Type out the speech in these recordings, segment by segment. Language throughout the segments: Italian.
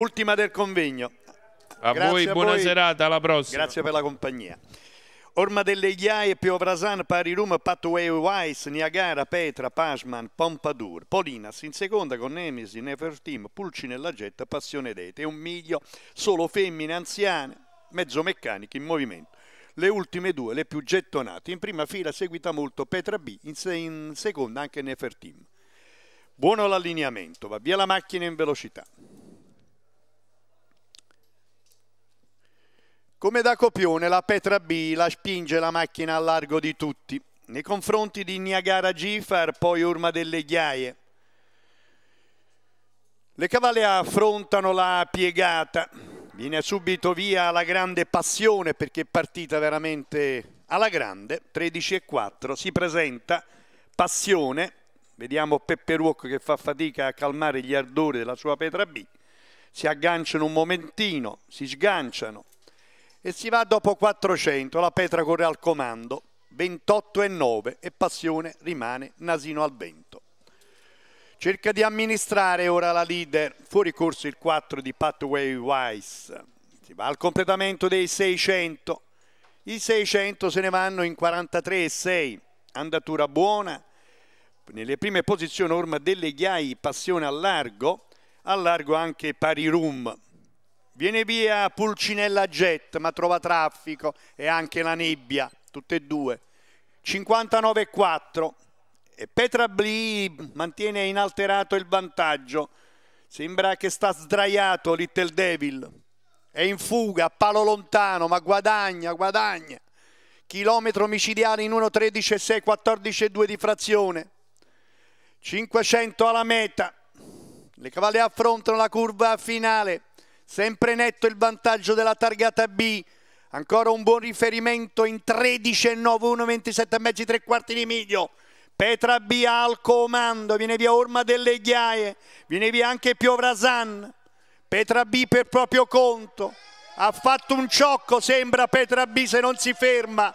Ultima del convegno. A Grazie voi a buona voi. serata, alla prossima. Grazie per la compagnia. Orma delle Ghiaie, Piovrasan, Parirum, Patway, Weiss, Niagara, Petra, Pashman, Pompadour, Polinas in seconda con Nemesi, Nefertim, Pulcinella Getta, Passione d'Ete, un miglio, solo femmine, anziane, mezzo meccaniche in movimento. Le ultime due, le più gettonate, in prima fila seguita molto Petra B, in, se in seconda anche Nefertim. Buono l'allineamento, va via la macchina in velocità. Come da copione la Petra B la spinge la macchina a largo di tutti, nei confronti di Niagara Gifar, poi Urma delle Ghiaie. Le cavalle affrontano la piegata, viene subito via la grande passione perché è partita veramente alla grande, 13 e 4, si presenta passione, vediamo Peppe Ruocco che fa fatica a calmare gli ardori della sua Petra B, si agganciano un momentino, si sganciano, e si va dopo 400, la Petra corre al comando, 28 e 9 e Passione rimane nasino al vento. Cerca di amministrare ora la leader, fuori corso il 4 di Pathway Wise, si va al completamento dei 600, i 600 se ne vanno in 43 e 6, andatura buona, nelle prime posizioni orma delle ghiai, passione al largo, al largo anche pari room, Viene via Pulcinella Jet, ma trova traffico e anche la nebbia, tutte e due. 59-4. Petra Bli mantiene inalterato il vantaggio. Sembra che sta sdraiato Little Devil. È in fuga, palo lontano, ma guadagna, guadagna. Chilometro micidiale in 1.13.6, 14.2 di frazione. 500 alla meta. Le cavalle affrontano la curva finale sempre netto il vantaggio della targata B. Ancora un buon riferimento in 13 9 1 27 mezzi tre quarti di miglio. Petra B al comando, viene via Orma delle Ghiaie, viene via anche Piovrasan. Petra B per proprio conto. Ha fatto un ciocco, sembra Petra B se non si ferma.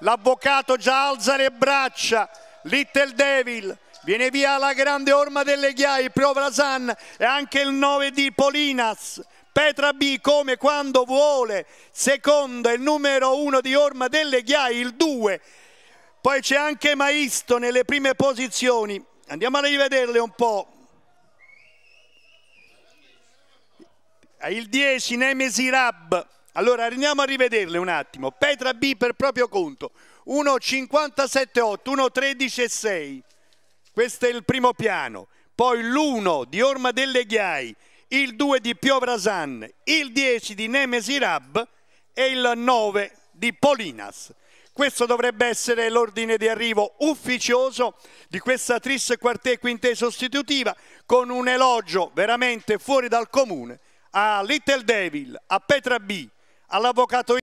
L'avvocato già alza le braccia. Little Devil viene via la grande orma delle ghiaie, Piovrasan e anche il 9 di Polinas. Petra B come quando vuole, seconda, il numero uno di Orma delle Ghiai, il 2. Poi c'è anche Maisto nelle prime posizioni, andiamo a rivederle un po'. Ah, il 10 Nemesi Rab, allora andiamo a rivederle un attimo, Petra B per proprio conto, 1,57,8, 1,13,6, questo è il primo piano, poi l'1 di Orma delle Ghiai, il 2 di Piovrasan, il 10 di Nemesi Rab e il 9 di Polinas. Questo dovrebbe essere l'ordine di arrivo ufficioso di questa tris quartè quintè sostitutiva con un elogio veramente fuori dal comune a Little Devil, a Petra B, all'avvocato